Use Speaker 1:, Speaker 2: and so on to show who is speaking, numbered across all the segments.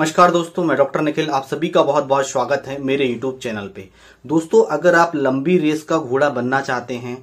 Speaker 1: नमस्कार दोस्तों मैं डॉक्टर निखिल आप सभी का बहुत बहुत स्वागत है मेरे यूट्यूब चैनल पे दोस्तों अगर आप लंबी रेस का घोड़ा बनना चाहते हैं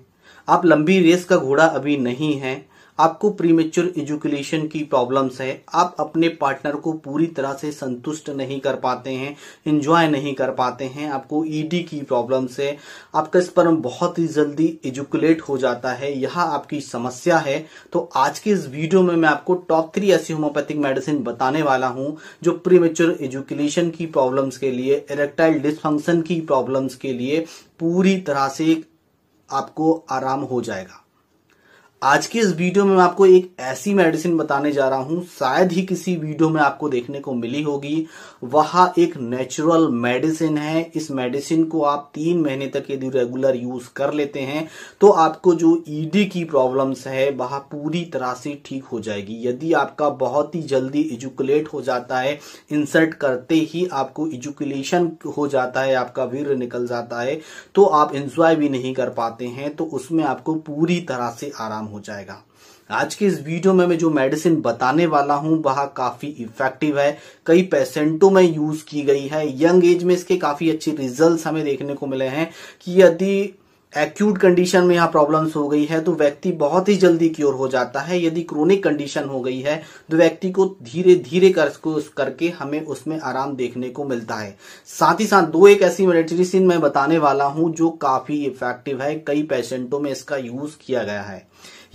Speaker 1: आप लंबी रेस का घोड़ा अभी नहीं है आपको प्रीमेच्योर एजुकेशन की प्रॉब्लम्स है आप अपने पार्टनर को पूरी तरह से संतुष्ट नहीं कर पाते हैं इंजॉय नहीं कर पाते हैं आपको ईडी e की प्रॉब्लम्स है आपका स्पर्म बहुत ही जल्दी एजुकुलेट हो जाता है यह आपकी समस्या है तो आज के इस वीडियो में मैं आपको टॉप थ्री ऐसी होम्योपैथिक मेडिसिन बताने वाला हूं जो प्रीमेच्योर एजुकेशन की प्रॉब्लम्स के लिए इरेक्टाइल डिसफंक्शन की प्रॉब्लम्स के लिए पूरी तरह से आपको आराम हो जाएगा आज के इस वीडियो में मैं आपको एक ऐसी मेडिसिन बताने जा रहा हूं शायद ही किसी वीडियो में आपको देखने को मिली होगी वह एक नेचुरल मेडिसिन है इस मेडिसिन को आप तीन महीने तक यदि रेगुलर यूज कर लेते हैं तो आपको जो ईडी e की प्रॉब्लम्स है वह पूरी तरह से ठीक हो जाएगी यदि आपका बहुत ही जल्दी इजुकुलेट हो जाता है इंसर्ट करते ही आपको एजुकुलेशन हो जाता है आपका वीर निकल जाता है तो आप इंजॉय भी नहीं कर पाते हैं तो उसमें आपको पूरी तरह से आराम हो जाएगा आज के इस वीडियो में मैं जो मेडिसिन बताने वाला हूं वह काफी इफेक्टिव है कई पेशेंटों में यूज की गई है यंग एज में इसके काफी अच्छे रिजल्ट्स हमें देखने को मिले हैं कि यदि एक्यूट कंडीशन में यहाँ प्रॉब्लम्स हो गई है तो व्यक्ति बहुत ही जल्दी क्योर हो जाता है यदि क्रोनिक कंडीशन हो गई है तो व्यक्ति को धीरे धीरे कर करके हमें उसमें आराम देखने को मिलता है साथ ही साथ दो एक ऐसी मेडिसिन मैं बताने वाला हूं जो काफी इफेक्टिव है कई पेशेंटों में इसका यूज किया गया है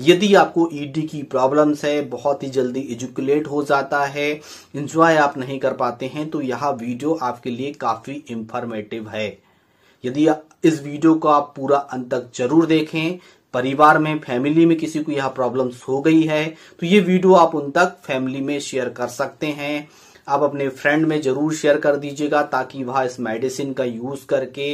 Speaker 1: यदि आपको ईडी e की प्रॉब्लम्स है बहुत ही जल्दी एजुकुलेट हो जाता है इंजॉय आप नहीं कर पाते हैं तो यह वीडियो आपके लिए काफ़ी इंफॉर्मेटिव है यदि इस वीडियो को आप पूरा अंत तक जरूर देखें परिवार में फैमिली में किसी को यह प्रॉब्लम्स हो गई है तो ये वीडियो आप उन तक फैमिली में शेयर कर सकते हैं आप अपने फ्रेंड में जरूर शेयर कर दीजिएगा ताकि वह इस मेडिसिन का यूज करके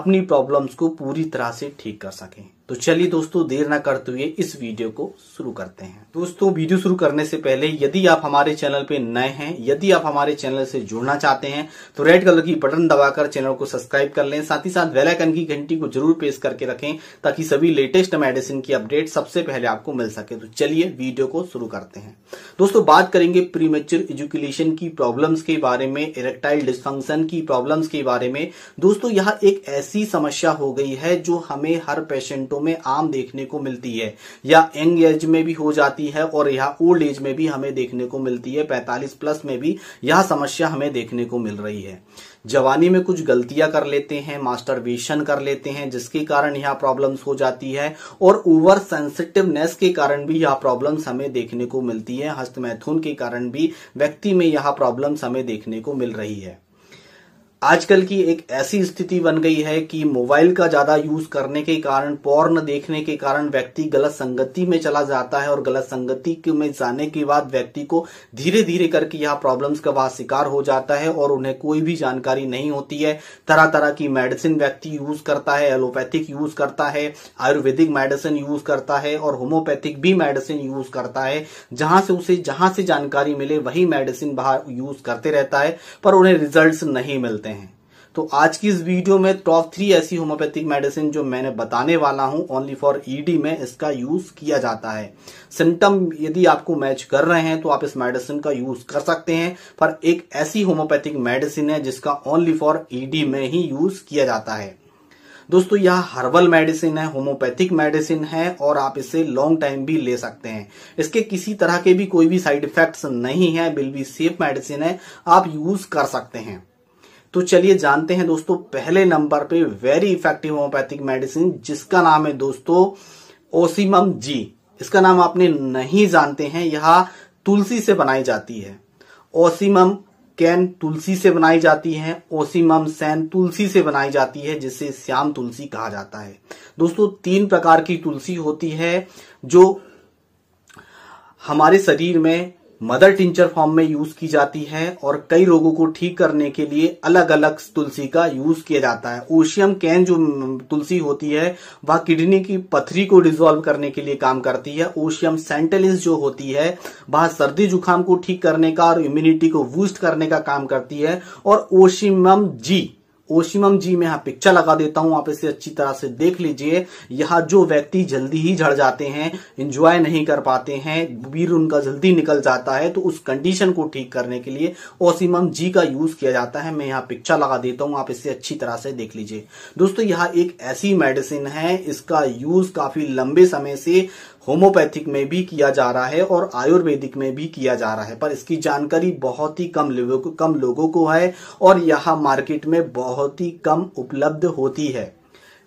Speaker 1: अपनी प्रॉब्लम्स को पूरी तरह से ठीक कर सकें तो चलिए दोस्तों देर ना करते हुए इस वीडियो को शुरू करते हैं दोस्तों वीडियो शुरू करने से पहले यदि आप हमारे चैनल पे नए हैं यदि आप हमारे चैनल से जुड़ना चाहते हैं तो रेड कलर की बटन दबाकर चैनल को सब्सक्राइब कर लें साथ ही साथ बेलाइकन की घंटी को जरूर प्रेस करके रखें ताकि सभी लेटेस्ट मेडिसिन की अपडेट सबसे पहले आपको मिल सके तो चलिए वीडियो को शुरू करते हैं दोस्तों बात करेंगे प्रीमेच्योर एजुकेशन की प्रॉब्लम्स के बारे में इरेक्टाइल डिस्फंक्शन की प्रॉब्लम के बारे में दोस्तों यह एक ऐसी समस्या हो गई है जो हमें हर पेशेंटों परिवारों में आम देखने को मिलती है या यंग एज में भी हो जाती है और यह ओल्ड एज में भी हमें देखने को मिलती है पैंतालीस प्लस में भी यह समस्या हमें देखने को मिल रही है जवानी में कुछ गलतियां कर लेते हैं मास्टरबेशन कर लेते हैं जिसके कारण यह प्रॉब्लम्स हो जाती है और ओवर सेंसिटिवनेस के कारण भी यह प्रॉब्लम्स हमें देखने को मिलती है हस्तमैथुन के कारण भी व्यक्ति में यह प्रॉब्लम्स हमें देखने को मिल रही है आजकल की एक ऐसी स्थिति बन गई है कि मोबाइल का ज्यादा यूज करने के कारण पोर्न देखने के कारण व्यक्ति गलत संगति में चला जाता है और गलत संगति में जाने के बाद व्यक्ति को धीरे धीरे करके यह प्रॉब्लम्स का वहां शिकार हो जाता है और उन्हें कोई भी जानकारी नहीं होती है तरह तरह की मेडिसिन व्यक्ति यूज करता है एलोपैथिक यूज करता है आयुर्वेदिक मेडिसिन यूज करता है और होम्योपैथिक भी मेडिसिन यूज करता है जहां से उसे जहां से जानकारी मिले वही मेडिसिन बाहर यूज करते रहता है पर उन्हें रिजल्ट नहीं मिलते तो आज की इस वीडियो में टॉप थ्री ऐसी होम्योपैथिक मेडिसिन जो मैंने बताने वाला हूं ओनली फॉर ईडी में इसका यूज किया जाता है सिम्टम यदि आपको मैच कर रहे हैं तो आप इस मेडिसिन का यूज कर सकते हैं पर एक ऐसी होम्योपैथिक मेडिसिन है जिसका ओनली फॉर ईडी में ही यूज किया जाता है दोस्तों यह हर्बल मेडिसिन है होम्योपैथिक मेडिसिन है और आप इसे लॉन्ग टाइम भी ले सकते हैं इसके किसी तरह के भी कोई भी साइड इफेक्ट्स नहीं है बिल भी सेफ मेडिसिन है आप यूज कर सकते हैं तो चलिए जानते हैं दोस्तों पहले नंबर पे वेरी इफेक्टिव होम्योपैथिक मेडिसिन जिसका नाम है दोस्तों ओसिमम जी इसका नाम आपने नहीं जानते हैं यह तुलसी से बनाई जाती है ओसिमम कैन तुलसी से बनाई जाती है ओसिमम सैन तुलसी से बनाई जाती है जिसे श्याम तुलसी कहा जाता है दोस्तों तीन प्रकार की तुलसी होती है जो हमारे शरीर में मदर टिंचर फॉर्म में यूज की जाती है और कई रोगों को ठीक करने के लिए अलग अलग तुलसी का यूज किया जाता है ओशियम कैन जो तुलसी होती है वह किडनी की पथरी को डिजोल्व करने के लिए काम करती है ओशियम सेंटेलिस जो होती है वह सर्दी जुकाम को ठीक करने का और इम्यूनिटी को बूस्ट करने का काम करती है और ओशियम जी ओशिमम जी मैं यहाँ पिक्चर लगा देता हूँ आप इसे अच्छी तरह से देख लीजिए यहाँ जो व्यक्ति जल्दी ही झड़ जाते हैं इंजॉय नहीं कर पाते हैं वीर उनका जल्दी निकल जाता है तो उस कंडीशन को ठीक करने के लिए ओसिमम जी का यूज किया जाता है मैं यहाँ पिक्चर लगा देता हूँ आप इसे अच्छी तरह से देख लीजिए दोस्तों यह एक ऐसी मेडिसिन है इसका यूज काफी लंबे समय से होम्योपैथिक में भी किया जा रहा है और आयुर्वेदिक में भी किया जा रहा है पर इसकी जानकारी बहुत ही कम लोगों कम लोगों को है और यह मार्केट में बहुत ही कम उपलब्ध होती है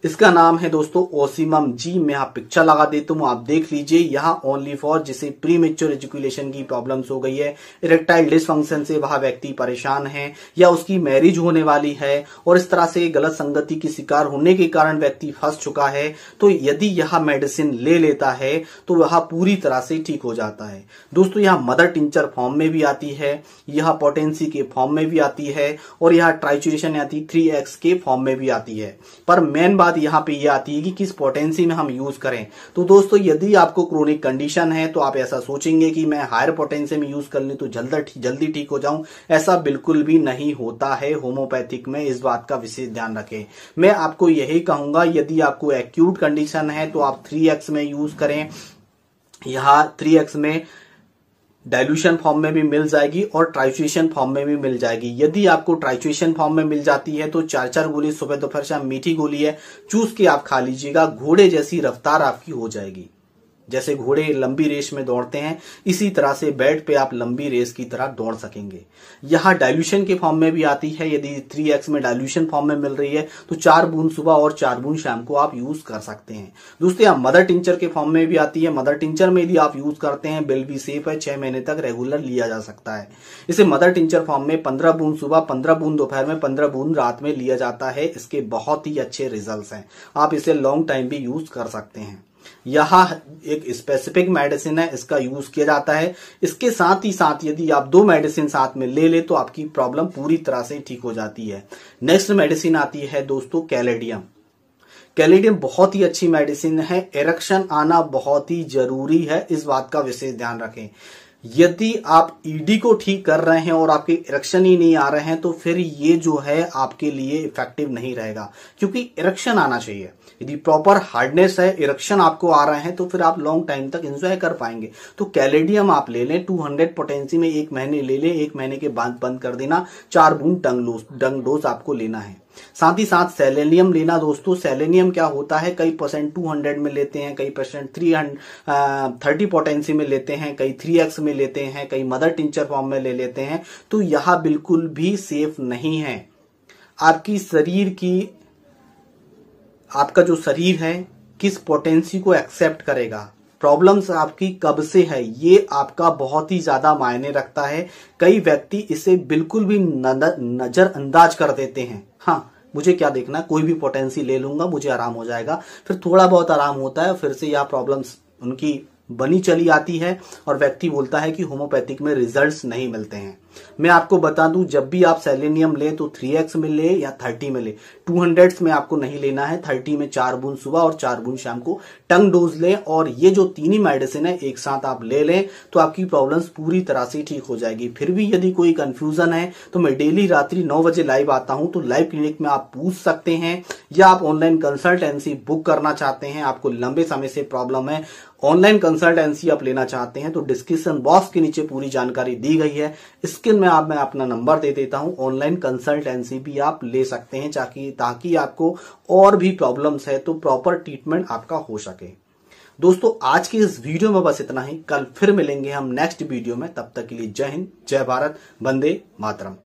Speaker 1: इसका नाम है दोस्तों ओसीमम जी मैं यहाँ पिक्चर लगा देता हूँ आप देख लीजिए यहाँ ओनली फॉर जिसे प्री मेच्योर एजुकेशन की प्रॉब्लम्स हो गई है इरेक्टाइल डिसफंक्शन से वह व्यक्ति परेशान है या उसकी मैरिज होने वाली है और इस तरह से गलत संगति की शिकार होने के कारण व्यक्ति फंस चुका है तो यदि यह मेडिसिन ले लेता है तो वह पूरी तरह से ठीक हो जाता है दोस्तों यह मदर टिंचर फॉर्म में भी आती है यह पोटेंसी के फॉर्म में भी आती है और यह ट्राइचुरेशन आती थ्री एक्स के फॉर्म में भी आती है पर मेन बात बात यहाँ पे ये आती है कि किस पोटेंसी में हम यूज करें तो दोस्तों यदि आपको क्रोनिक कंडीशन है तो आप ऐसा सोचेंगे कि मैं हायर पोटेंसी में यूज कर लूँ तो जल्दी जल्दी ठीक हो जाऊं ऐसा बिल्कुल भी नहीं होता है होम्योपैथिक में इस बात का विशेष ध्यान रखें मैं आपको यही कहूंगा यदि आपको एक्यूट कंडीशन है तो आप थ्री में यूज करें यहाँ थ्री में डाइल्यूशन फॉर्म में भी मिल जाएगी और ट्राइचुएशन फॉर्म में भी मिल जाएगी यदि आपको ट्राइचुएशन फॉर्म में मिल जाती है तो चार चार गोली सुबह दोपहर शाम मीठी गोली है चूस के आप खा लीजिएगा घोड़े जैसी रफ्तार आपकी हो जाएगी जैसे घोड़े लंबी रेस में दौड़ते हैं इसी तरह से बेड पे आप लंबी रेस की तरह दौड़ सकेंगे यहाँ डाइल्यूशन के फॉर्म में भी आती है यदि थ्री एक्स में डाइल्यूशन फॉर्म में मिल रही है तो चार बूंद सुबह और चार बूंद शाम को आप यूज कर सकते हैं दोस्तों यहाँ मदर टिंचर के फॉर्म में भी आती है मदर टिंचर में यदि आप यूज करते हैं बिल भी सेफ है छह महीने तक रेगुलर लिया जा सकता है इसे मदर टिंचर फॉर्म में पंद्रह बूंद सुबह पंद्रह बूंद दोपहर में पंद्रह बूंद रात में लिया जाता है इसके बहुत ही अच्छे रिजल्ट है आप इसे लॉन्ग टाइम भी यूज कर सकते हैं यहाँ एक स्पेसिफिक मेडिसिन है इसका यूज किया जाता है इसके साथ ही साथ यदि आप दो मेडिसिन साथ में ले ले तो आपकी प्रॉब्लम पूरी तरह से ठीक हो जाती है नेक्स्ट मेडिसिन आती है दोस्तों कैलेडियम कैलेडियम बहुत ही अच्छी मेडिसिन है इरेक्शन आना बहुत ही जरूरी है इस बात का विशेष ध्यान रखें यदि आप ईडी e को ठीक कर रहे हैं और आपके इरेक्शन ही नहीं आ रहे हैं तो फिर ये जो है आपके लिए इफेक्टिव नहीं रहेगा क्योंकि इरेक्शन आना चाहिए यदि प्रॉपर हार्डनेस है इरेक्शन आपको आ रहे हैं तो फिर आप लॉन्ग टाइम तक एंजॉय कर पाएंगे तो कैलेडियम आप ले लें टू हंड्रेड पोटेंसी में एक महीने ले लें एक महीने के बाद बंद कर देना चार बूंद डंग डोज आपको लेना है साथ ही साथ सेलेनियम लेना दोस्तों सेलेनियम क्या होता है कई परसेंट 200 में लेते हैं कई परसेंट थ्री थर्टी पोटेंसी में लेते हैं कई थ्री एक्स में लेते हैं कई मदर टिंचर फॉर्म में ले लेते हैं तो यह बिल्कुल भी सेफ नहीं है आपकी शरीर की आपका जो शरीर है किस पोटेंसी को एक्सेप्ट करेगा प्रॉब्लम्स आपकी कब से है ये आपका बहुत ही ज्यादा मायने रखता है कई व्यक्ति इसे बिल्कुल भी नजरअंदाज कर देते हैं हाँ मुझे क्या देखना कोई भी पोटेंसी ले लूंगा मुझे आराम हो जाएगा फिर थोड़ा बहुत आराम होता है फिर से यह प्रॉब्लम्स उनकी बनी चली आती है और व्यक्ति बोलता है कि होम्योपैथिक में रिजल्ट्स नहीं मिलते हैं मैं आपको बता दूं जब भी आप सेलेनियम लें तो 3x में ले या 30 में ले हंड्रेड में आपको नहीं लेना है 30 में चार बूंद सुबह और चार बूंद शाम को टंग डोज लें और ये जो तीन ही मेडिसिन है एक साथ आप ले लें तो आपकी प्रॉब्लम्स पूरी तरह से ठीक हो जाएगी फिर भी यदि कोई कंफ्यूजन है तो मैं डेली रात्रि नौ बजे लाइव आता हूं तो लाइव क्लिनिक में आप पूछ सकते हैं या आप ऑनलाइन कंसल्टेंसी बुक करना चाहते हैं आपको लंबे समय से प्रॉब्लम है ऑनलाइन कंसल्टेंसी आप लेना चाहते हैं तो डिस्क्रिप्शन बॉक्स के नीचे पूरी जानकारी दी गई है इस स्क्रीन में आप मैं अपना नंबर दे देता हूं ऑनलाइन कंसल्टेंसी भी आप ले सकते हैं ताकि ताकि आपको और भी प्रॉब्लम्स है तो प्रॉपर ट्रीटमेंट आपका हो सके दोस्तों आज की इस वीडियो में बस इतना ही कल फिर मिलेंगे हम नेक्स्ट वीडियो में तब तक के लिए जय हिंद जय भारत वंदे मातरम